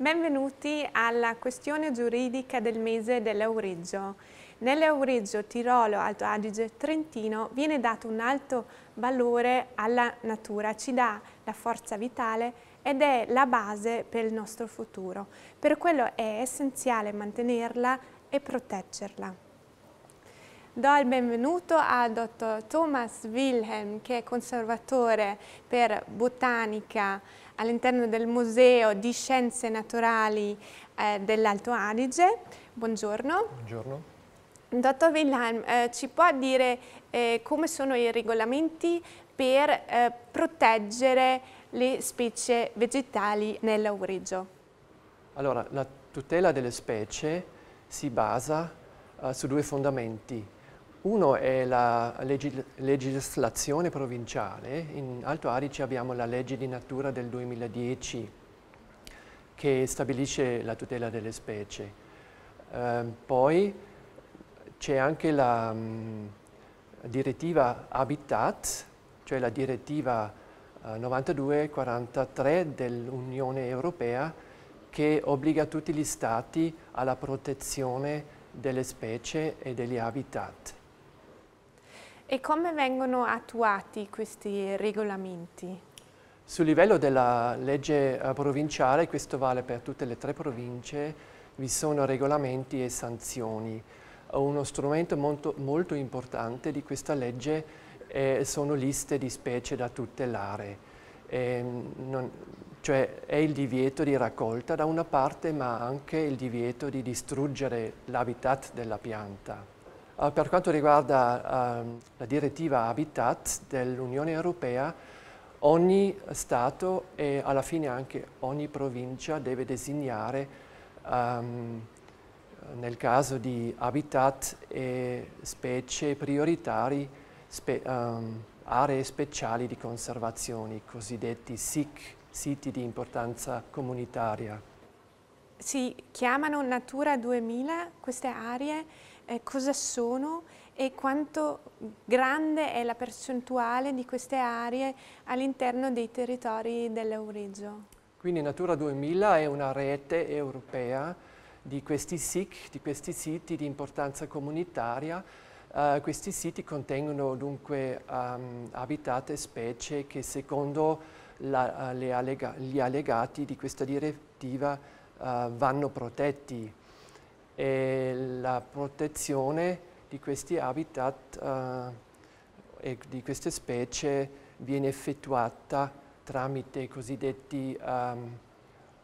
Benvenuti alla questione giuridica del mese dell'Euriggio. Nell'Euriggio Tirolo Alto Adige Trentino viene dato un alto valore alla natura, ci dà la forza vitale ed è la base per il nostro futuro. Per quello è essenziale mantenerla e proteggerla. Do il benvenuto al dottor Thomas Wilhelm, che è conservatore per botanica all'interno del Museo di Scienze Naturali eh, dell'Alto Adige. Buongiorno. Buongiorno. Dottor Wilhelm, eh, ci può dire eh, come sono i regolamenti per eh, proteggere le specie vegetali nell'aurigio? Allora, la tutela delle specie si basa eh, su due fondamenti uno è la legis legislazione provinciale, in Alto Adige abbiamo la legge di natura del 2010 che stabilisce la tutela delle specie. Eh, poi c'è anche la mh, direttiva Habitat, cioè la direttiva eh, 92-43 dell'Unione Europea che obbliga tutti gli stati alla protezione delle specie e degli habitat. E come vengono attuati questi regolamenti? Sul livello della legge eh, provinciale, questo vale per tutte le tre province, vi sono regolamenti e sanzioni. Uno strumento molto, molto importante di questa legge eh, sono liste di specie da tutelare. Eh, non, cioè è il divieto di raccolta da una parte ma anche il divieto di distruggere l'habitat della pianta. Eh, per quanto riguarda uh, la direttiva Habitat dell'Unione Europea, ogni Stato e alla fine anche ogni provincia deve designare, um, nel caso di habitat e specie prioritari, spe, um, aree speciali di conservazione, i cosiddetti SIC, siti di importanza comunitaria. Si chiamano Natura 2000 queste aree eh, cosa sono e quanto grande è la percentuale di queste aree all'interno dei territori dell'Eurizio. Quindi Natura 2000 è una rete europea di questi SIC, di questi siti di importanza comunitaria. Uh, questi siti contengono dunque um, abitate specie che secondo la, uh, allega gli allegati di questa direttiva uh, vanno protetti e la protezione di questi habitat eh, e di queste specie viene effettuata tramite i cosiddetti um,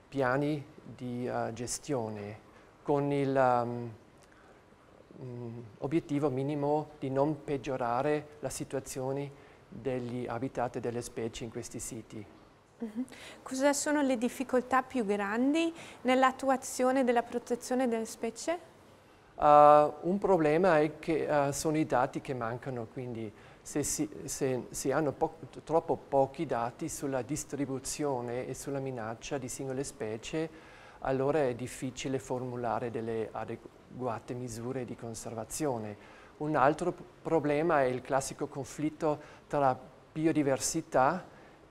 piani di uh, gestione con il um, obiettivo minimo di non peggiorare la situazione degli habitat e delle specie in questi siti. Mhm. Cosa sono le difficoltà più grandi nell'attuazione della protezione delle specie? Uh, un problema è che uh, sono i dati che mancano, quindi se si, se si hanno po troppo pochi dati sulla distribuzione e sulla minaccia di singole specie, allora è difficile formulare delle adeguate misure di conservazione. Un altro problema è il classico conflitto tra biodiversità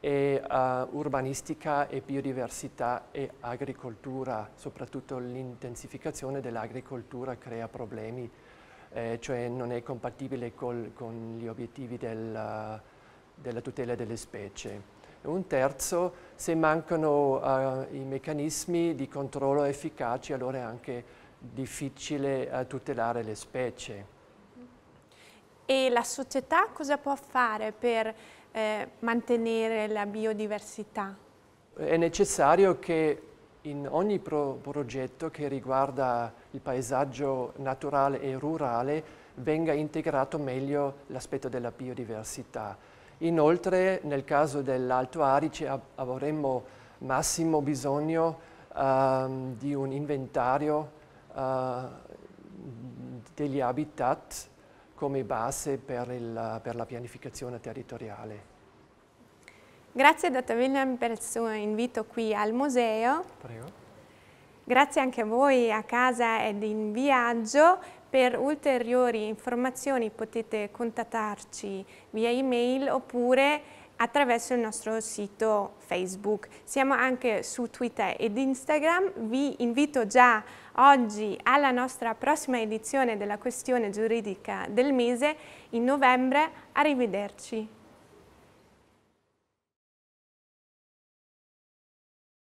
e uh, urbanistica e biodiversità e agricoltura, soprattutto l'intensificazione dell'agricoltura crea problemi, eh, cioè non è compatibile col, con gli obiettivi del, della tutela delle specie. Un terzo, se mancano uh, i meccanismi di controllo efficaci, allora è anche difficile uh, tutelare le specie. E la società cosa può fare per eh, mantenere la biodiversità? È necessario che in ogni pro progetto che riguarda il paesaggio naturale e rurale venga integrato meglio l'aspetto della biodiversità. Inoltre nel caso dell'Alto Arice avremmo massimo bisogno uh, di un inventario uh, degli habitat come base per, il, per la pianificazione territoriale. Grazie dottor William per il suo invito qui al museo. Prego. Grazie anche a voi a casa ed in viaggio. Per ulteriori informazioni potete contattarci via email oppure attraverso il nostro sito Facebook. Siamo anche su Twitter ed Instagram. Vi invito già oggi alla nostra prossima edizione della questione giuridica del mese in novembre. Arrivederci.